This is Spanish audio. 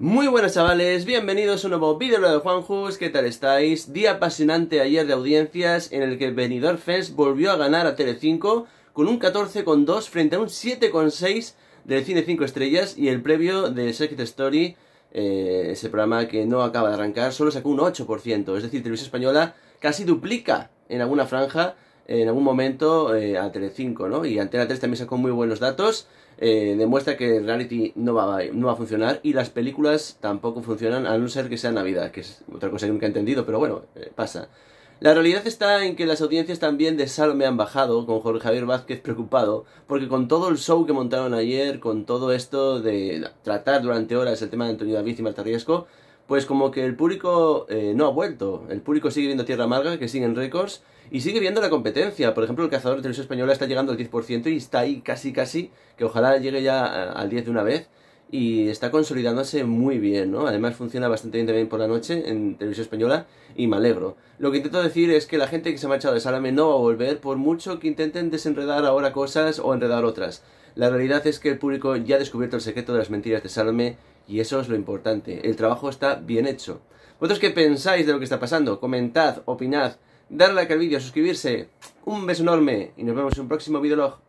Muy buenas chavales, bienvenidos a un nuevo vídeo de Juan Juanjus, ¿qué tal estáis? Día apasionante ayer de audiencias en el que Benidorm Fest volvió a ganar a tele Telecinco con un 14,2 frente a un 7,6 del cine 5 estrellas y el previo de Secret Story, eh, ese programa que no acaba de arrancar, solo sacó un 8%, es decir, Televisión Española casi duplica en alguna franja en algún momento eh, a Telecinco, ¿no? Y Antena 3 también sacó muy buenos datos, eh, demuestra que reality no va, no va a funcionar y las películas tampoco funcionan a no ser que sea Navidad, que es otra cosa que nunca he entendido, pero bueno, eh, pasa. La realidad está en que las audiencias también de Salme han bajado, con Jorge Javier Vázquez preocupado, porque con todo el show que montaron ayer, con todo esto de tratar durante horas el tema de Antonio David y Marta Riesco, pues como que el público eh, no ha vuelto. El público sigue viendo Tierra Amarga, que siguen récords, y sigue viendo la competencia. Por ejemplo, el cazador de televisión española está llegando al 10% y está ahí casi, casi, que ojalá llegue ya al 10 de una vez. Y está consolidándose muy bien, ¿no? Además funciona bastante bien por la noche en televisión española y me alegro. Lo que intento decir es que la gente que se ha marchado de Salame no va a volver por mucho que intenten desenredar ahora cosas o enredar otras. La realidad es que el público ya ha descubierto el secreto de las mentiras de Salame y eso es lo importante. El trabajo está bien hecho. ¿Vosotros qué pensáis de lo que está pasando? Comentad, opinad, darle like al vídeo, suscribirse. Un beso enorme y nos vemos en un próximo videolog.